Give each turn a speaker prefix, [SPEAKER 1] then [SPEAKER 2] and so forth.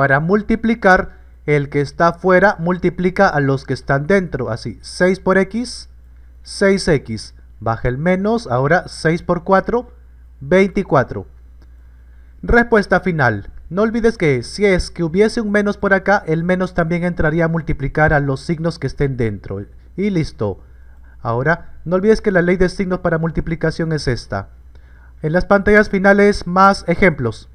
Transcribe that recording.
[SPEAKER 1] Para multiplicar, el que está fuera multiplica a los que están dentro. Así, 6 por x, 6x. Baja el menos, ahora 6 por 4, 24. Respuesta final. No olvides que si es que hubiese un menos por acá, el menos también entraría a multiplicar a los signos que estén dentro. Y listo. Ahora, no olvides que la ley de signos para multiplicación es esta. En las pantallas finales, más ejemplos.